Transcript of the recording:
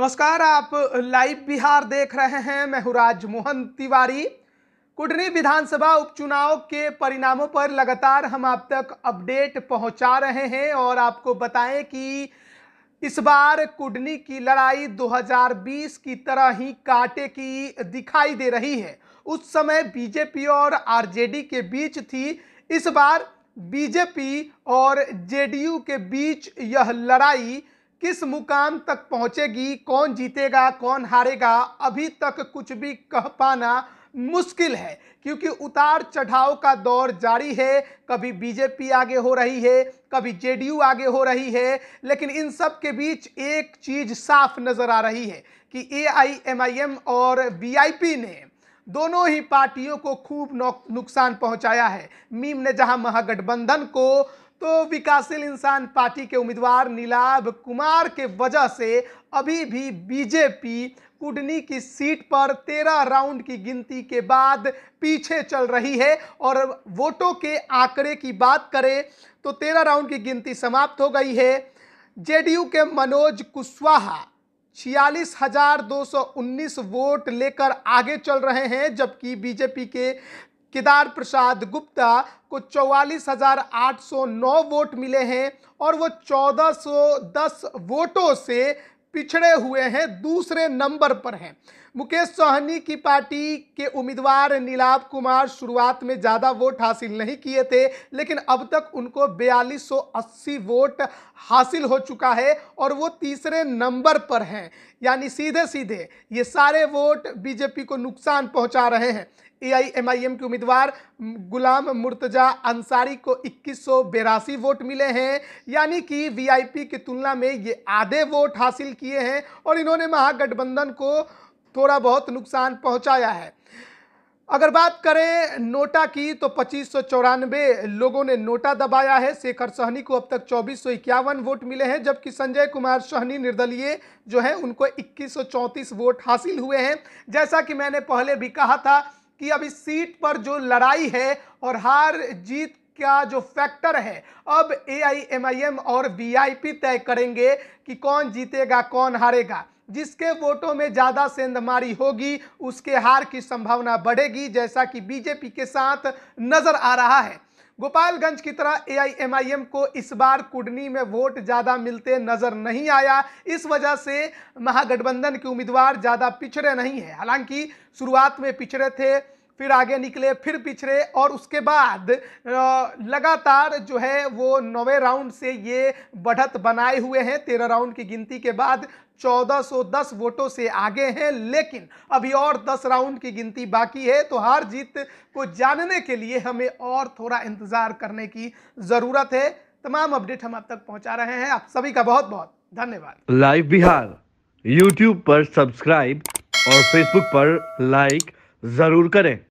नमस्कार आप लाइव बिहार देख रहे हैं मैं हूँ राजमोहन तिवारी कुटनी विधानसभा उपचुनाव के परिणामों पर लगातार हम आप तक अपडेट पहुंचा रहे हैं और आपको बताएं कि इस बार कुडनी की लड़ाई 2020 की तरह ही कांटे की दिखाई दे रही है उस समय बीजेपी और आरजेडी के बीच थी इस बार बीजेपी और जेडीयू के बीच यह लड़ाई किस मुकाम तक पहुंचेगी कौन जीतेगा कौन हारेगा अभी तक कुछ भी कह पाना मुश्किल है क्योंकि उतार चढ़ाव का दौर जारी है कभी बीजेपी आगे हो रही है कभी जेडीयू आगे हो रही है लेकिन इन सब के बीच एक चीज साफ नजर आ रही है कि एआईएमआईएम और वीआईपी ने दोनों ही पार्टियों को खूब नुकसान पहुंचाया है मीम ने जहां महागठबंधन को तो विकासशील इंसान पार्टी के उम्मीदवार नीलाभ कुमार के वजह से अभी भी बीजेपी कुडनी की सीट पर तेरह राउंड की गिनती के बाद पीछे चल रही है और वोटों के आंकड़े की बात करें तो तेरह राउंड की गिनती समाप्त हो गई है जेडीयू के मनोज कुशवाहा छियालीस हजार दो सौ उन्नीस वोट लेकर आगे चल रहे हैं जबकि बीजेपी के केदार प्रसाद गुप्ता को चौवालीस हजार आठ सौ नौ वोट मिले हैं और वो चौदह सौ दस वोटों से पिछड़े हुए हैं दूसरे नंबर पर हैं मुकेश सोहनी की पार्टी के उम्मीदवार नीलाभ कुमार शुरुआत में ज़्यादा वोट हासिल नहीं किए थे लेकिन अब तक उनको बयालीस वोट हासिल हो चुका है और वो तीसरे नंबर पर हैं यानी सीधे सीधे ये सारे वोट बीजेपी को नुकसान पहुंचा रहे हैं एआईएमआईएम के उम्मीदवार गुलाम मुर्तजा अंसारी को इक्कीस वोट मिले हैं यानी कि वीआईपी की तुलना में ये आधे वोट हासिल किए हैं और इन्होंने महागठबंधन को थोड़ा बहुत नुकसान पहुंचाया है अगर बात करें नोटा की तो पच्चीस लोगों ने नोटा दबाया है शेखर सहनी को अब तक चौबीस वोट मिले हैं जबकि संजय कुमार सहनी निर्दलीय जो है उनको इक्कीस वोट हासिल हुए हैं जैसा कि मैंने पहले भी कहा था कि अभी सीट पर जो लड़ाई है और हार जीत का जो फैक्टर है अब ए आई और वीआईपी तय करेंगे कि कौन जीतेगा कौन हारेगा जिसके वोटों में ज़्यादा सेंधमारी होगी उसके हार की संभावना बढ़ेगी जैसा कि बीजेपी के साथ नज़र आ रहा है गोपालगंज की तरह एआईएमआईएम को इस बार कुडनी में वोट ज़्यादा मिलते नज़र नहीं आया इस वजह से महागठबंधन के उम्मीदवार ज़्यादा पिछड़े नहीं हैं हालांकि शुरुआत में पिछड़े थे फिर आगे निकले फिर पिछड़े और उसके बाद लगातार जो है वो नौवे राउंड से ये बढ़त बनाए हुए हैं तेरह राउंड की गिनती के बाद 1410 वोटों से आगे हैं लेकिन अभी और 10 राउंड की गिनती बाकी है तो हार जीत को जानने के लिए हमें और थोड़ा इंतज़ार करने की ज़रूरत है तमाम अपडेट हम आप तक पहुंचा रहे हैं आप सभी का बहुत बहुत धन्यवाद लाइव बिहार यूट्यूब पर सब्सक्राइब और फेसबुक पर लाइक जरूर करें